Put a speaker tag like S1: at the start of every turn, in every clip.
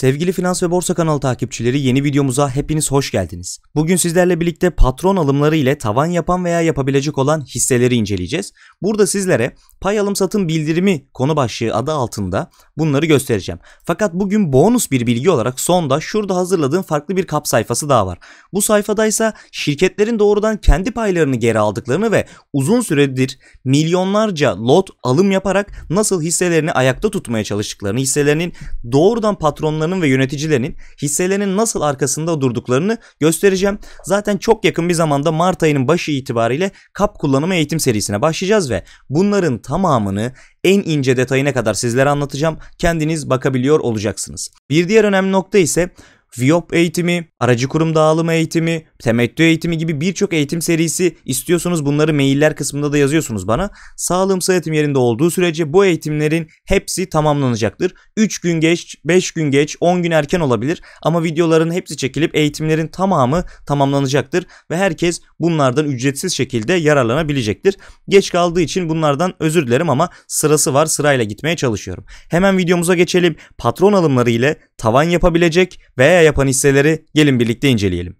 S1: Sevgili Finans ve Borsa kanalı takipçileri yeni videomuza hepiniz hoş geldiniz. Bugün sizlerle birlikte patron alımları ile tavan yapan veya yapabilecek olan hisseleri inceleyeceğiz. Burada sizlere pay alım satın bildirimi konu başlığı adı altında bunları göstereceğim. Fakat bugün bonus bir bilgi olarak sonda şurada hazırladığım farklı bir kap sayfası daha var. Bu sayfada ise şirketlerin doğrudan kendi paylarını geri aldıklarını ve uzun süredir milyonlarca lot alım yaparak nasıl hisselerini ayakta tutmaya çalıştıklarını, hisselerinin doğrudan patronlarını ve yöneticilerinin hisselerinin nasıl arkasında durduklarını göstereceğim. Zaten çok yakın bir zamanda Mart ayının başı itibariyle kap kullanımı eğitim serisine başlayacağız ve bunların tamamını en ince detayına kadar sizlere anlatacağım. Kendiniz bakabiliyor olacaksınız. Bir diğer önemli nokta ise VIOP eğitimi, aracı kurum dağılımı eğitimi, temettü eğitimi gibi birçok eğitim serisi istiyorsanız bunları mailler kısmında da yazıyorsunuz bana. Sağlığım Sayatım yerinde olduğu sürece bu eğitimlerin hepsi tamamlanacaktır. 3 gün geç, 5 gün geç, 10 gün erken olabilir ama videoların hepsi çekilip eğitimlerin tamamı tamamlanacaktır ve herkes bunlardan ücretsiz şekilde yararlanabilecektir. Geç kaldığı için bunlardan özür dilerim ama sırası var sırayla gitmeye çalışıyorum. Hemen videomuza geçelim. Patron alımları ile tavan yapabilecek ve veya yapan hisseleri gelin birlikte inceleyelim.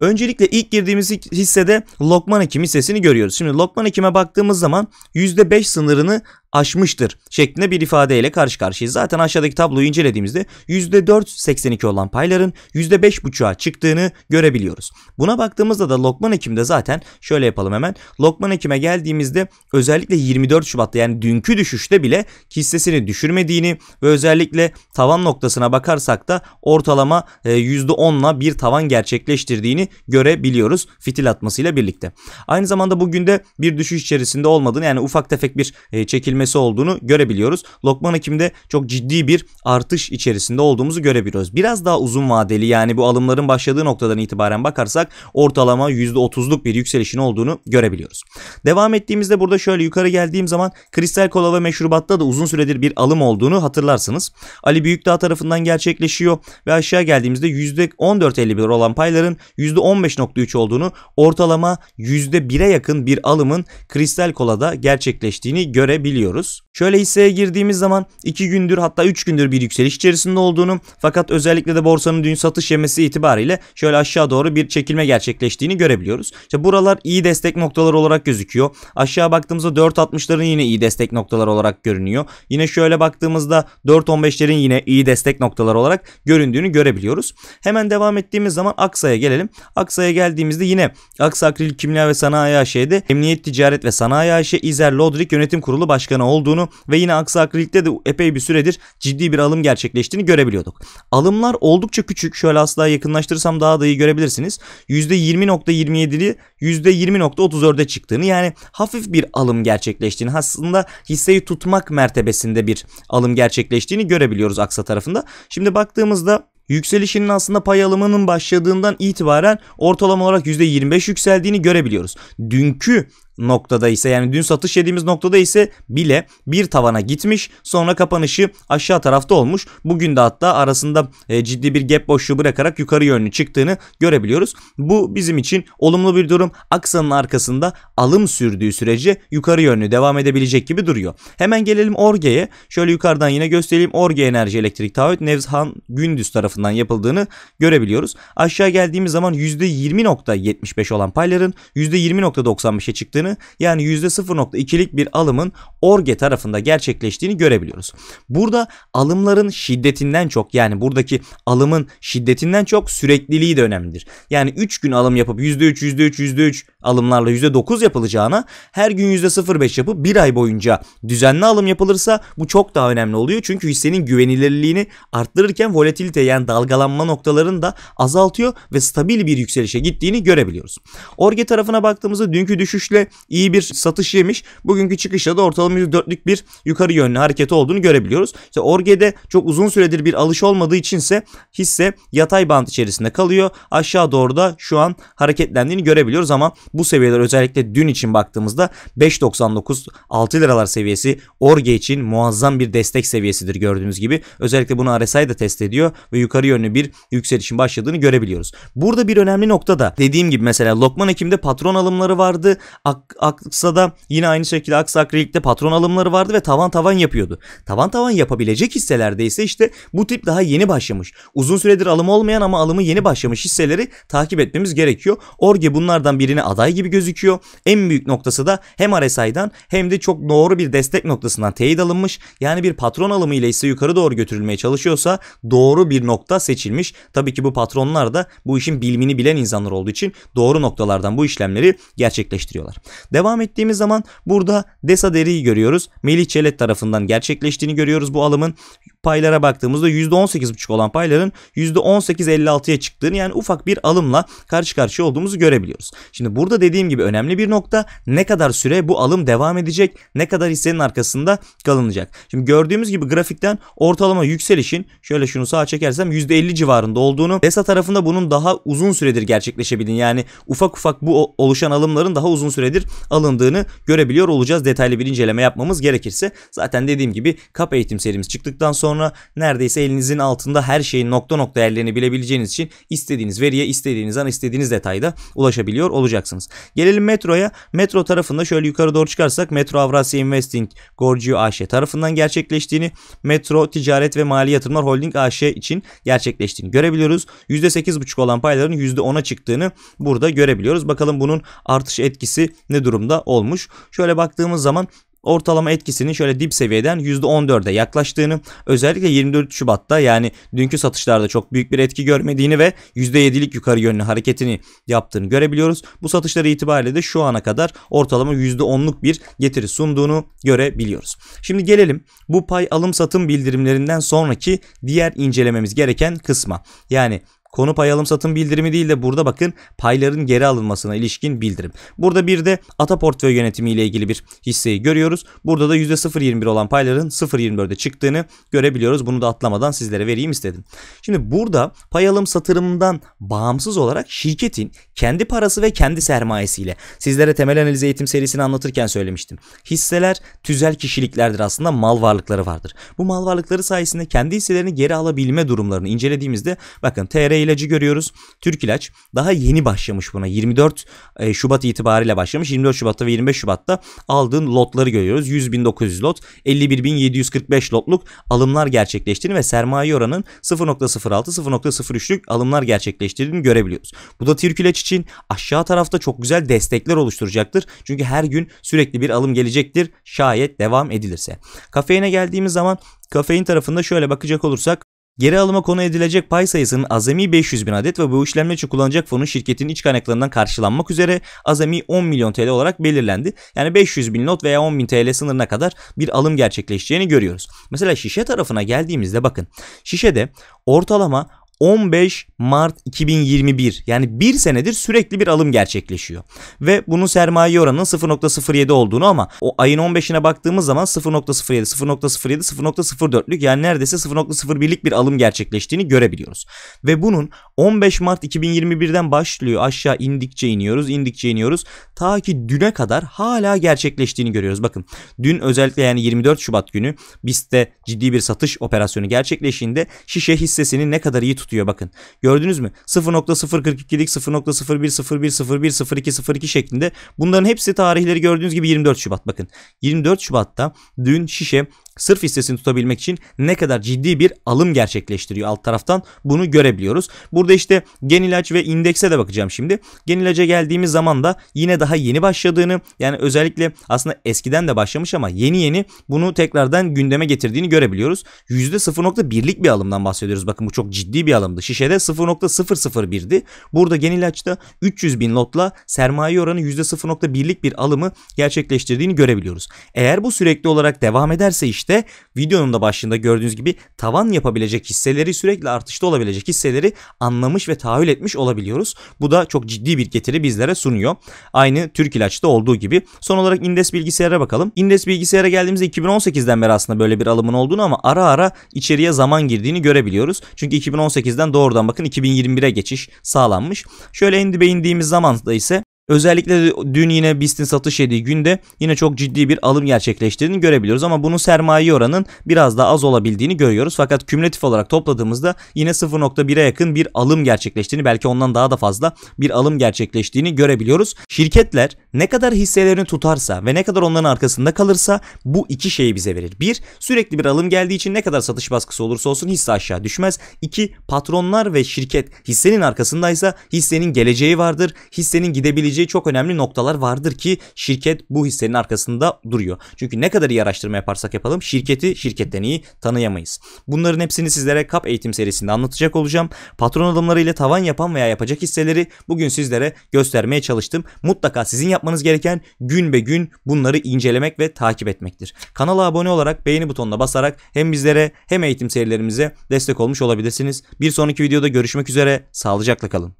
S1: Öncelikle ilk girdiğimiz hissede Lokman Hekim hissesini görüyoruz. Şimdi Lokman Hekim'e baktığımız zaman %5 sınırını aşmıştır şeklinde bir ifadeyle karşı karşıyayız. Zaten aşağıdaki tabloyu incelediğimizde %4.82 olan payların %5.5'a çıktığını görebiliyoruz. Buna baktığımızda da Lokman Ekim'de zaten şöyle yapalım hemen. Lokman Ekim'e geldiğimizde özellikle 24 Şubat'ta yani dünkü düşüşte bile hissesini düşürmediğini ve özellikle tavan noktasına bakarsak da ortalama %10'la e, bir tavan gerçekleştirdiğini görebiliyoruz fitil atmasıyla birlikte. Aynı zamanda bugün de bir düşüş içerisinde olmadığını yani ufak tefek bir e, çekilme yükselmesi olduğunu görebiliyoruz. Lokman Hakim'de çok ciddi bir artış içerisinde olduğumuzu görebiliyoruz. Biraz daha uzun vadeli yani bu alımların başladığı noktadan itibaren bakarsak ortalama %30'luk bir yükselişin olduğunu görebiliyoruz. Devam ettiğimizde burada şöyle yukarı geldiğim zaman kristal kola ve meşrubatta da uzun süredir bir alım olduğunu hatırlarsınız. Ali Büyükdağ tarafından gerçekleşiyor ve aşağı geldiğimizde %14.51 olan payların %15.3 olduğunu ortalama %1'e yakın bir alımın kristal kolada gerçekleştiğini görebiliyoruz görüyoruz. Şöyle hisseye girdiğimiz zaman 2 gündür hatta 3 gündür bir yükseliş içerisinde olduğunu fakat özellikle de borsanın dün satış yemesi itibariyle şöyle aşağı doğru bir çekilme gerçekleştiğini görebiliyoruz. İşte buralar iyi destek noktaları olarak gözüküyor. Aşağı baktığımızda 4.60'ların yine iyi destek noktaları olarak görünüyor. Yine şöyle baktığımızda 4.15'lerin yine iyi destek noktaları olarak göründüğünü görebiliyoruz. Hemen devam ettiğimiz zaman Aksa'ya gelelim. Aksa'ya geldiğimizde yine Aksa Akril Kimya ve Sanayi AŞ'de Emniyet Ticaret ve Sanayi AŞ İzer Lodrik Yönetim Kurulu Başkanı %90 olduğunu ve yine aksakrilikte de epey bir süredir ciddi bir alım gerçekleştiğini görebiliyorduk. Alımlar oldukça küçük. Şöyle asla yakınlaştırırsam daha da iyi görebilirsiniz. %20.27'li %20.34'e çıktığını yani hafif bir alım gerçekleştiğini aslında hisseyi tutmak mertebesinde bir alım gerçekleştiğini görebiliyoruz Aksa tarafında. Şimdi baktığımızda yükselişinin aslında pay alımının başladığından itibaren ortalama olarak %25 yükseldiğini görebiliyoruz. Dünkü noktada ise yani dün satış yediğimiz noktada ise bile bir tavana gitmiş. Sonra kapanışı aşağı tarafta olmuş. Bugün de hatta arasında e, ciddi bir gap boşluğu bırakarak yukarı yönlü çıktığını görebiliyoruz. Bu bizim için olumlu bir durum. Aksanın arkasında alım sürdüğü sürece yukarı yönlü devam edebilecek gibi duruyor. Hemen gelelim Orge'ye. Şöyle yukarıdan yine göstereyim. Orge Enerji Elektrik Taahhüt Nevzhan Gündüz tarafından yapıldığını görebiliyoruz. Aşağı geldiğimiz zaman %20.75 olan payların %20.95'e çıktığını oranı yani %0.2'lik bir alımın orge tarafında gerçekleştiğini görebiliyoruz. Burada alımların şiddetinden çok yani buradaki alımın şiddetinden çok sürekliliği de önemlidir. Yani 3 gün alım yapıp %3 %3 %3 alımlarla %9 yapılacağına her gün %0.5 yapıp 1 ay boyunca düzenli alım yapılırsa bu çok daha önemli oluyor. Çünkü hissenin güvenilirliğini arttırırken volatilite yani dalgalanma noktalarını da azaltıyor ve stabil bir yükselişe gittiğini görebiliyoruz. Orge tarafına baktığımızda dünkü düşüşle iyi bir satış yemiş. Bugünkü çıkışta da ortalama %4'lük bir yukarı yönlü hareketi olduğunu görebiliyoruz. İşte Orge'de çok uzun süredir bir alış olmadığı içinse hisse yatay bant içerisinde kalıyor. Aşağı doğru da şu an hareketlendiğini görebiliyoruz ama bu seviyeler özellikle dün için baktığımızda 5.99 6 liralar seviyesi Orge için muazzam bir destek seviyesidir gördüğünüz gibi. Özellikle bunu RSI da test ediyor ve yukarı yönlü bir yükselişin başladığını görebiliyoruz. Burada bir önemli nokta da dediğim gibi mesela Lokman Ekim'de patron alımları vardı. Ak Ak Aksa'da yine aynı şekilde Aksa Akrilik'te patron alımları vardı ve tavan tavan yapıyordu. Tavan tavan yapabilecek hisselerde ise işte bu tip daha yeni başlamış. Uzun süredir alım olmayan ama alımı yeni başlamış hisseleri takip etmemiz gerekiyor. Orge bunlardan birine aday gibi gözüküyor. En büyük noktası da hem RSI'dan hem de çok doğru bir destek noktasından teyit alınmış. Yani bir patron alımı ile ise yukarı doğru götürülmeye çalışıyorsa doğru bir nokta seçilmiş. Tabii ki bu patronlar da bu işin bilmini bilen insanlar olduğu için doğru noktalardan bu işlemleri gerçekleştiriyorlar. Devam ettiğimiz zaman burada Desa Deri'yi görüyoruz. Melih Çelet tarafından gerçekleştiğini görüyoruz bu alımın paylara baktığımızda %18,5 olan payların %18,56'ya çıktığını yani ufak bir alımla karşı karşıya olduğumuzu görebiliyoruz. Şimdi burada dediğim gibi önemli bir nokta ne kadar süre bu alım devam edecek, ne kadar hissenin arkasında kalınacak. Şimdi gördüğümüz gibi grafikten ortalama yükselişin şöyle şunu sağa çekersem %50 civarında olduğunu, DESA tarafında bunun daha uzun süredir gerçekleşebildiğini yani ufak ufak bu oluşan alımların daha uzun süredir alındığını görebiliyor olacağız. Detaylı bir inceleme yapmamız gerekirse zaten dediğim gibi kap eğitim serimiz çıktıktan sonra sonra neredeyse elinizin altında her şeyin nokta nokta yerlerini bilebileceğiniz için istediğiniz veriye istediğiniz an istediğiniz detayda ulaşabiliyor olacaksınız. Gelelim metroya. Metro tarafında şöyle yukarı doğru çıkarsak Metro Avrasya Investing Gorgio AŞ tarafından gerçekleştiğini, Metro Ticaret ve Mali Yatırımlar Holding AŞ için gerçekleştiğini görebiliyoruz. %8,5 olan payların %10'a çıktığını burada görebiliyoruz. Bakalım bunun artış etkisi ne durumda olmuş. Şöyle baktığımız zaman ortalama etkisinin şöyle dip seviyeden %14'e yaklaştığını özellikle 24 Şubat'ta yani dünkü satışlarda çok büyük bir etki görmediğini ve %7'lik yukarı yönlü hareketini yaptığını görebiliyoruz. Bu satışları itibariyle de şu ana kadar ortalama %10'luk bir getiri sunduğunu görebiliyoruz. Şimdi gelelim bu pay alım satım bildirimlerinden sonraki diğer incelememiz gereken kısma. Yani Konu payalım alım satım bildirimi değil de burada bakın payların geri alınmasına ilişkin bildirim. Burada bir de ata portföy yönetimi ile ilgili bir hisseyi görüyoruz. Burada da %0.21 olan payların 0.24'e çıktığını görebiliyoruz. Bunu da atlamadan sizlere vereyim istedim. Şimdi burada payalım satırımından bağımsız olarak şirketin kendi parası ve kendi sermayesiyle sizlere temel analiz eğitim serisini anlatırken söylemiştim. Hisseler tüzel kişiliklerdir aslında mal varlıkları vardır. Bu mal varlıkları sayesinde kendi hisselerini geri alabilme durumlarını incelediğimizde bakın TR ilacı görüyoruz. Türk ilaç daha yeni başlamış buna. 24 e, Şubat itibariyle başlamış. 24 Şubat'ta ve 25 Şubat'ta aldığın lotları görüyoruz. 100.900 lot, 51.745 lotluk alımlar gerçekleştiğini ve sermaye oranın 0.06-0.03'lük alımlar gerçekleştirdiğini görebiliyoruz. Bu da Türk ilaç için aşağı tarafta çok güzel destekler oluşturacaktır. Çünkü her gün sürekli bir alım gelecektir. Şayet devam edilirse. Kafeine geldiğimiz zaman kafein tarafında şöyle bakacak olursak Geri alıma konu edilecek pay sayısının azami 500 bin adet ve bu işlemler için kullanacak fonun şirketin iç kaynaklarından karşılanmak üzere azami 10 milyon TL olarak belirlendi. Yani 500 bin not veya 10 bin TL sınırına kadar bir alım gerçekleşeceğini görüyoruz. Mesela şişe tarafına geldiğimizde bakın şişede ortalama 15 Mart 2021 yani bir senedir sürekli bir alım gerçekleşiyor. Ve bunun sermaye oranının 0.07 olduğunu ama o ayın 15'ine baktığımız zaman 0.07, 0.07, 0.04'lük yani neredeyse 0.01'lik bir alım gerçekleştiğini görebiliyoruz. Ve bunun 15 Mart 2021'den başlıyor aşağı indikçe iniyoruz indikçe iniyoruz ta ki düne kadar hala gerçekleştiğini görüyoruz. Bakın dün özellikle yani 24 Şubat günü BIST'te ciddi bir satış operasyonu gerçekleştiğinde şişe hissesini ne kadar iyi tut diyor bakın. Gördünüz mü? 0.042'lik 0.010100202 şeklinde. Bunların hepsi tarihleri gördüğünüz gibi 24 Şubat bakın. 24 Şubat'ta dün şişe sırf hissesini tutabilmek için ne kadar ciddi bir alım gerçekleştiriyor alt taraftan bunu görebiliyoruz. Burada işte Genilaç ve indekse de bakacağım şimdi. Genilaç'a geldiğimiz zaman da yine daha yeni başladığını yani özellikle aslında eskiden de başlamış ama yeni yeni bunu tekrardan gündeme getirdiğini görebiliyoruz. %0.1'lik bir alımdan bahsediyoruz. Bakın bu çok ciddi bir alımdı. Şişede 0.001'di. Burada Genilaç'ta 300 bin lotla sermaye oranı %0.1'lik bir alımı gerçekleştirdiğini görebiliyoruz. Eğer bu sürekli olarak devam ederse işte süreçte videonun da başlığında gördüğünüz gibi tavan yapabilecek hisseleri sürekli artışta olabilecek hisseleri anlamış ve tahayyül etmiş olabiliyoruz. Bu da çok ciddi bir getiri bizlere sunuyor. Aynı Türk İlaç'ta olduğu gibi. Son olarak Indes bilgisayara bakalım. Indes bilgisayara geldiğimizde 2018'den beri aslında böyle bir alımın olduğunu ama ara ara içeriye zaman girdiğini görebiliyoruz. Çünkü 2018'den doğrudan bakın 2021'e geçiş sağlanmış. Şöyle indibe indiğimiz zaman da ise Özellikle dün yine BIST'in satış yediği günde yine çok ciddi bir alım gerçekleştirdiğini görebiliyoruz ama bunun sermaye oranının biraz daha az olabildiğini görüyoruz. Fakat kümülatif olarak topladığımızda yine 0.1'e yakın bir alım gerçekleştiğini belki ondan daha da fazla bir alım gerçekleştiğini görebiliyoruz. Şirketler ne kadar hisselerini tutarsa ve ne kadar onların arkasında kalırsa bu iki şeyi bize verir. Bir, sürekli bir alım geldiği için ne kadar satış baskısı olursa olsun hisse aşağı düşmez. İki, patronlar ve şirket hissenin arkasındaysa hissenin geleceği vardır. Hissenin gidebileceği öğrenebileceği çok önemli noktalar vardır ki şirket bu hissenin arkasında duruyor. Çünkü ne kadar iyi araştırma yaparsak yapalım şirketi şirketten iyi tanıyamayız. Bunların hepsini sizlere kap eğitim serisinde anlatacak olacağım. Patron adımlarıyla tavan yapan veya yapacak hisseleri bugün sizlere göstermeye çalıştım. Mutlaka sizin yapmanız gereken gün be gün bunları incelemek ve takip etmektir. Kanala abone olarak beğeni butonuna basarak hem bizlere hem eğitim serilerimize destek olmuş olabilirsiniz. Bir sonraki videoda görüşmek üzere. Sağlıcakla kalın.